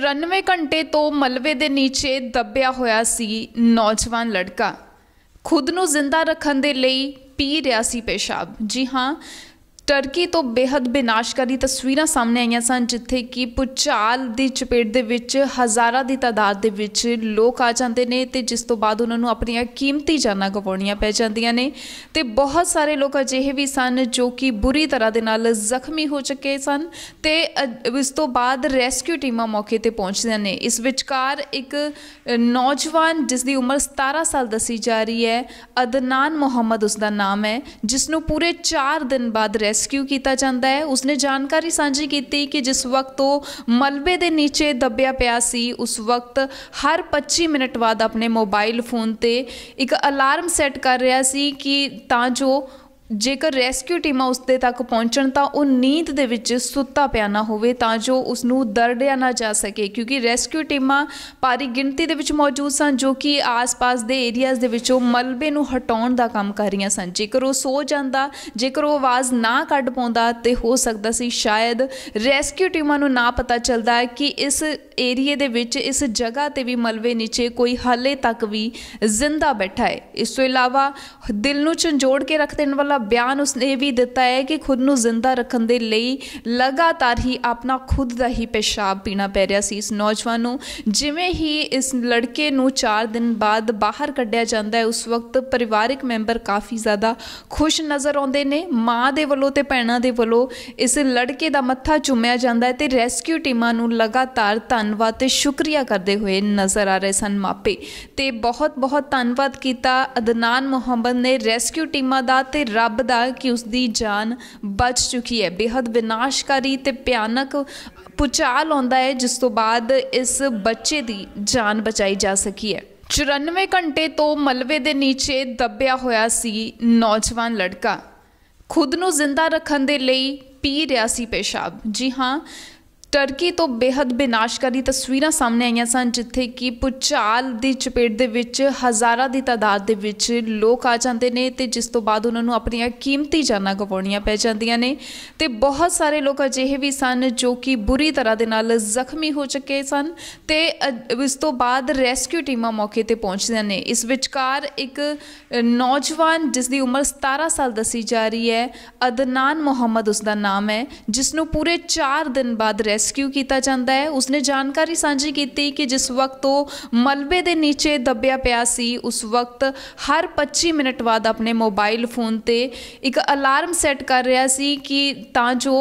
94 ਘੰਟੇ ਤੋਂ ਮਲਵੇ ਦੇ ਨੀਚੇ ਦੱਬਿਆ ਹੋਇਆ ਸੀ ਨੌਜਵਾਨ ਲੜਕਾ ਖੁਦ ਨੂੰ ਜ਼ਿੰਦਾ ਰੱਖਣ ਦੇ ਲਈ ਪੀ ਰਿਆ ਸੀ ਪੇਸ਼ਾਬ ਜੀ ਹਾਂ ਟਰਕੀ ਤੋਂ ਬੇहद ਬਿਨਾਸ਼ਕਾਰੀ ਤਸਵੀਰਾਂ ਸਾਹਮਣੇ ਆਈਆਂ ਸਨ ਜਿੱਥੇ ਕਿ ਪੁਚਾਲ ਦੀ ਚਪੇਟ ਦੇ ਵਿੱਚ ਹਜ਼ਾਰਾਂ ਦੀ ਤਾਦਾਦ ਦੇ ਵਿੱਚ ਲੋਕ ਆ ਜਾਂਦੇ ਨੇ ਤੇ ਜਿਸ ਤੋਂ ਬਾਅਦ ਉਹਨਾਂ ਨੂੰ ਆਪਣੀਆਂ ਕੀਮਤੀ ਜਾਨਾਂ ਗਵਾਉਣੀਆਂ ਪੈ ਜਾਂਦੀਆਂ ਨੇ ਤੇ ਬਹੁਤ ਸਾਰੇ ਲੋਕ ਅਜਿਹੇ ਵੀ ਸਨ ਜੋ ਕਿ ਬੁਰੀ ਤਰ੍ਹਾਂ ਦੇ ਨਾਲ ਜ਼ਖਮੀ ਹੋ ਚੁੱਕੇ ਸਨ ਤੇ ਇਸ ਤੋਂ ਬਾਅਦ ਰੈਸਕਿਊ ਟੀਮਾਂ ਮੌਕੇ ਤੇ ਪਹੁੰਚਦੀਆਂ ਨੇ ਇਸ ਵਿਚਕਾਰ ਇੱਕ ਨੌਜਵਾਨ ਜਿਸ ਦੀ ਉਮਰ 17 ਸਾਲ ਦੱਸੀ ਜਾ ਰਹੀ ਹੈ ਅਦਨਾਨ ਮੁਹੰਮਦ ਉਸ ਦਾ ਨਾਮ ਹੈ ਜਿਸ ਨੂੰ ਪੂਰੇ 4 ਦਿਨ ਬਾਅਦ ਰੈਸਕਿਊ ਕੀਤਾ ਜਾਂਦਾ ਹੈ ਉਸਨੇ ਜਾਣਕਾਰੀ ਸਾਂਝੀ ਕੀਤੀ ਕਿ ਜਿਸ ਵਕਤ ਉਹ ਮਲਬੇ ਦੇ ਨੀਚੇ ਦੱਬਿਆ ਪਿਆ ਸੀ ਉਸ ਵਕਤ ਹਰ 25 ਮਿੰਟ ਬਾਅਦ ਆਪਣੇ ਮੋਬਾਈਲ ਫੋਨ ਤੇ ਇੱਕ ਅਲਾਰਮ ਸੈੱਟ ਕਰ ਰਿਹਾ ਸੀ ਕਿ ਤਾਂ ਜੋ ਜੇਕਰ ਰੈਸਕਿਊ ਟੀਮਾਂ ਉਸਦੇ ਤੱਕ ਪਹੁੰਚਣ ਤਾਂ ਉਹ ਨੀਂਦ ਦੇ ਵਿੱਚ ਸੁੱਤਾ ਪਿਆ ਨਾ ਹੋਵੇ ਤਾਂ ਜੋ ਉਸ ਨੂੰ ਦਰੜਿਆ ਨਾ ਜਾ ਸਕੇ ਕਿਉਂਕਿ ਰੈਸਕਿਊ ਟੀਮਾਂ ਪਾਰੀ ਗਿਣਤੀ ਦੇ ਵਿੱਚ ਮੌਜੂਦ ਸਨ ਜੋ ਕਿ ਆਸ-ਪਾਸ ਦੇ ਏਰੀਆਜ਼ ਦੇ ਵਿੱਚੋਂ ਮਲਬੇ ਨੂੰ ਹਟਾਉਣ ਦਾ ਕੰਮ ਕਰ ਰਹੀਆਂ ਸਨ ਜੇਕਰ ਉਹ ਸੋ ਜਾਂਦਾ ਜੇਕਰ ਉਹ ਆਵਾਜ਼ ਨਾ ਕੱਢ ਪਾਉਂਦਾ ਤੇ ਹੋ ਸਕਦਾ ਸੀ ਸ਼ਾਇਦ ਰੈਸਕਿਊ ਟੀਮਾਂ ਨੂੰ ਨਾ ਪਤਾ ਚੱਲਦਾ ਕਿ ਇਸ ਏਰੀਏ ਦੇ ਵਿੱਚ ਇਸ ਜਗ੍ਹਾ ਤੇ ਵੀ ਮਲਬੇ ਨੀਚੇ ਕੋਈ ਹਾਲੇ ਤੱਕ ਵੀ ਜ਼ਿੰਦਾ ਬੈਠਾ ਹੈ ਇਸ ਤੋਂ ਇਲਾਵਾ ਦਿਲ ਨੂੰ ਝੰਜੋੜ ਕੇ ਰੱਖ ਦੇਣ ਵਾਲਾ ਦਾ ਬਿਆਨ ਉਸਨੇ ਵੀ ਦਿੱਤਾ ਹੈ ਕਿ ਖੁਦ ਨੂੰ ਜ਼ਿੰਦਾ ਰੱਖਣ ਦੇ ਲਈ ਲਗਾਤਾਰ ਹੀ ਆਪਣਾ ਖੁਦ ਦਾ ਹੀ ਪਿਸ਼ਾਬ ਪੀਣਾ ਪੈ ਰਿਹਾ ਸੀ ਇਸ ਨੌਜਵਾਨ ਨੂੰ ਜਿਵੇਂ ਹੀ ਇਸ ਲੜਕੇ ਨੂੰ 4 ਦਿਨ ਬਾਅਦ ਬਾਹਰ ਕੱਢਿਆ ਜਾਂਦਾ ਹੈ ਉਸ ਵਕਤ ਪਰਿਵਾਰਿਕ ਮੈਂਬਰ ਕਾਫੀ ਜ਼ਿਆਦਾ ਖੁਸ਼ ਨਜ਼ਰ ਆਉਂਦੇ ਨੇ ਮਾਂ ਦੇ ਵੱਲੋਂ ਤੇ ਭੈਣਾਂ ਦੇ ਵੱਲੋਂ ਇਸ ਲੜਕੇ ਦਾ ਮੱਥਾ ਚੁੰਮਿਆ ਜਾਂਦਾ ਹੈ ਤੇ ਰੈਸਕਿਊ ਟੀਮਾਂ ਨੂੰ ਲਗਾਤਾਰ ਧੰਨਵਾਦ ਤੇ ਸ਼ੁਕਰੀਆ ਕਰਦੇ ਹੋਏ ਨਜ਼ਰ ਆ ਰਹੇ ਸਨ ਮਾਪੇ ਤੇ ਬਹੁਤ ਬਹੁਤ ਧੰਨਵਾਦ ਕੀਤਾ ਅਦਨਾਨ ਮੁਹੰਮਦ ਨੇ ਰੈਸਕਿਊ ਟੀਮਾਂ ਦਾ ਤੇ ਰੱਬ ਦਾ ਕਿ ਉਸ ਦੀ ਜਾਨ ਬਚ ਚੁੱਕੀ ਹੈ ਬੇहद ਵਿਨਾਸ਼ਕਾਰੀ ਤੇ ਭਿਆਨਕ ਪੁਚਾਲ ਆਉਂਦਾ ਹੈ ਜਿਸ ਤੋਂ ਬਾਅਦ ਇਸ ਬੱਚੇ ਦੀ ਜਾਨ ਬਚਾਈ ਜਾ ਸਕੀ ਹੈ 94 ਘੰਟੇ ਤੋਂ ਮਲਵੇ ਦੇ ਨੀਚੇ ਦੱਬਿਆ ਹੋਇਆ ਸੀ ਨੌਜਵਾਨ ਲੜਕਾ ਖੁਦ ਨੂੰ ਜ਼ਿੰਦਾ ਰੱਖਣ ਦੇ ਲਈ ਪੀ ਰਿਆ ਸੀ ਪੇਸ਼ਾਬ ਜੀ ਹਾਂ ਟਰਕੀ ਤੋਂ ਬੇहद ਬਿਨਾਸ਼ਕਾਰੀ ਤਸਵੀਰਾਂ ਸਾਹਮਣੇ ਆਈਆਂ ਸਨ ਜਿੱਥੇ ਕਿ ਪੁਚਾਲ ਦੀ ਚਪੇਟ ਦੇ ਵਿੱਚ ਹਜ਼ਾਰਾਂ ਦੀ ਤਾਦਾਦ ਦੇ ਵਿੱਚ ਲੋਕ ਆ ਜਾਂਦੇ ਨੇ ਤੇ ਜਿਸ ਤੋਂ ਬਾਅਦ ਉਹਨਾਂ ਨੂੰ ਆਪਣੀਆਂ ਕੀਮਤੀ ਜਾਨਾਂ ਗਵਾਉਣੀਆਂ ਪੈ ਜਾਂਦੀਆਂ ਨੇ ਤੇ ਬਹੁਤ ਸਾਰੇ ਲੋਕ ਅਜਿਹੇ ਵੀ ਸਨ ਜੋ ਕਿ ਬੁਰੀ ਤਰ੍ਹਾਂ ਦੇ ਨਾਲ ਜ਼ਖਮੀ ਹੋ ਚੁੱਕੇ ਸਨ ਤੇ ਇਸ ਤੋਂ ਬਾਅਦ ਰੈਸਕਿਊ ਟੀਮਾਂ ਮੌਕੇ ਤੇ ਪਹੁੰਚਦੀਆਂ ਨੇ ਇਸ ਵਿਚਕਾਰ ਇੱਕ ਨੌਜਵਾਨ ਜਿਸ ਦੀ ਉਮਰ 17 ਸਾਲ ਦੱਸੀ ਜਾ ਰਹੀ ਹੈ ਅਦਨਾਨ ਮੁਹੰਮਦ ਉਸ ਦਾ ਨਾਮ ਹੈ ਜਿਸ ਨੂੰ ਪੂਰੇ 4 ਦਿਨ ਬਾਅਦ ਰੈਸ ਰੈਸਕਿਊ ਕੀਤਾ ਜਾਂਦਾ ਹੈ ਉਸਨੇ ਜਾਣਕਾਰੀ ਸਾਂਝੀ ਕੀਤੀ ਕਿ ਜਿਸ ਵਕਤ ਉਹ ਮਲਬੇ ਦੇ ਨੀਚੇ ਦੱਬਿਆ ਪਿਆ ਸੀ ਉਸ ਵਕਤ ਹਰ 25 ਮਿੰਟ ਬਾਅਦ ਆਪਣੇ ਮੋਬਾਈਲ ਫੋਨ ਤੇ ਇੱਕ ਅਲਾਰਮ ਸੈੱਟ ਕਰ ਰਿਹਾ ਸੀ ਕਿ ਤਾਂ ਜੋ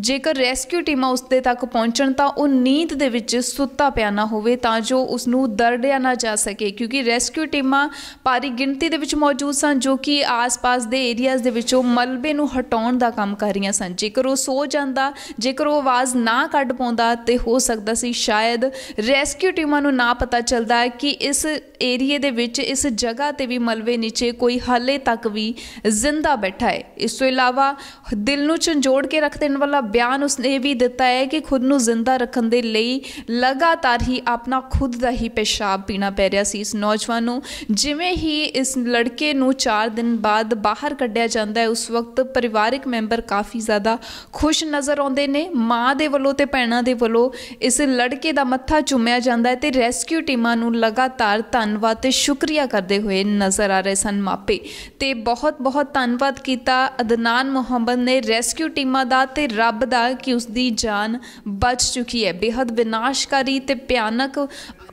ਜੇਕਰ ਰੈਸਕਿਊ ਟੀਮਾਂ ਉਸਦੇ ਤੱਕ ਪਹੁੰਚਣ ਤਾਂ ਉਹ ਨੀਂਦ ਦੇ ਵਿੱਚ ਸੁੱਤਾ ਪਿਆ ਨਾ ਹੋਵੇ ਤਾਂ ਜੋ ਉਸ ਨੂੰ ਦਰੜਿਆ ਨਾ ਜਾ ਸਕੇ ਕਿਉਂਕਿ ਰੈਸਕਿਊ ਟੀਮਾਂ ਪਾਰੀ ਗਿਣਤੀ ਦੇ ਵਿੱਚ ਮੌਜੂਦ ਸਨ ਜੋ ਕਿ ਆਸ-ਪਾਸ ਦੇ ਏਰੀਆਜ਼ ਦੇ ਵਿੱਚੋਂ ਮਲਬੇ ਨੂੰ ਹਟਾਉਣ ਦਾ ਕੰਮ ਕਰ ਰਹੀਆਂ ਸਨ ਜੇਕਰ ਉਹ ਸੋ ਜਾਂਦਾ ਜੇਕਰ ਉਹ ਆਵਾਜ਼ ਨਾ ਕੱਢ ਪਾਉਂਦਾ ਤੇ ਹੋ ਸਕਦਾ ਸੀ ਸ਼ਾਇਦ ਰੈਸਕਿਊ ਟੀਮਾਂ ਨੂੰ ਨਾ ਪਤਾ ਚੱਲਦਾ ਕਿ ਇਸ ਏਰੀਏ ਦੇ ਵਿੱਚ ਇਸ ਜਗ੍ਹਾ ਤੇ ਵੀ ਮਲਬੇ ਨੀਚੇ ਕੋਈ ਹਾਲੇ ਤੱਕ ਵੀ ਜ਼ਿੰਦਾ ਬੈਠਾ ਹੈ ਇਸ ਤੋਂ ਇਲਾਵਾ ਦਿਲ ਨੂੰ ਝੰਜੋੜ ਕੇ ਰੱਖ ਦੇਣ ਵਾਲਾ ਬਿਆਨ ਉਸਨੇ ਵੀ ਦਿੱਤਾ ਹੈ ਕਿ ਖੁਦ ਨੂੰ ਜ਼ਿੰਦਾ ਰੱਖਣ ਦੇ ਲਈ ਲਗਾਤਾਰ ਹੀ ਆਪਣਾ ਖੁਦ ਦਾ ਹੀ ਪਿਸ਼ਾਬ ਪੀਣਾ ਪੈ ਰਿਹਾ ਸੀ ਇਸ ਨੌਜਵਾਨ ਨੂੰ ਜਿਵੇਂ ਹੀ ਇਸ ਲੜਕੇ ਨੂੰ 4 ਦਿਨ ਬਾਅਦ ਬਾਹਰ ਕੱਢਿਆ ਜਾਂਦਾ ਹੈ ਉਸ ਵਕਤ ਪਰਿਵਾਰਿਕ ਮੈਂਬਰ ਕਾਫੀ ਜ਼ਿਆਦਾ ਖੁਸ਼ ਨਜ਼ਰ ਆਉਂਦੇ ਨੇ ਮਾਂ ਦੇ ਵੱਲੋਂ ਤੇ ਭੈਣਾਂ ਦੇ ਵੱਲੋਂ ਇਸ ਲੜਕੇ ਦਾ ਮੱਥਾ ਚੁੰਮਿਆ ਜਾਂਦਾ ਹੈ ਤੇ ਰੈਸਕਿਊ ਟੀਮਾਂ ਨੂੰ ਲਗਾਤਾਰ ਧੰਨਵਾਦ ਤੇ ਸ਼ੁਕਰੀਆ ਕਰਦੇ ਹੋਏ ਨਜ਼ਰ ਆ ਰਹੇ ਸਨ ਮਾਪੇ ਤੇ ਬਹੁਤ ਬਹੁਤ ਧੰਨਵਾਦ ਕੀਤਾ ਅਦਨਾਨ ਮੁਹੰਮਦ ਨੇ ਰੈਸਕਿਊ ਟੀਮਾਂ ਦਾ ਤੇ ਰੱਬ ਰੱਬ ਦਾ ਕਿ ਉਸ ਦੀ ਜਾਨ ਬਚ ਚੁੱਕੀ ਹੈ ਬੇहद ਵਿਨਾਸ਼ਕਾਰੀ ਤੇ ਭਿਆਨਕ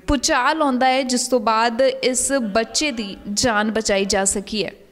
ਪੁਚਾਲ ਆਉਂਦਾ ਹੈ ਜਿਸ ਤੋਂ ਬਾਅਦ ਇਸ ਬੱਚੇ ਦੀ ਜਾਨ ਬਚਾਈ ਜਾ ਸਕੀ ਹੈ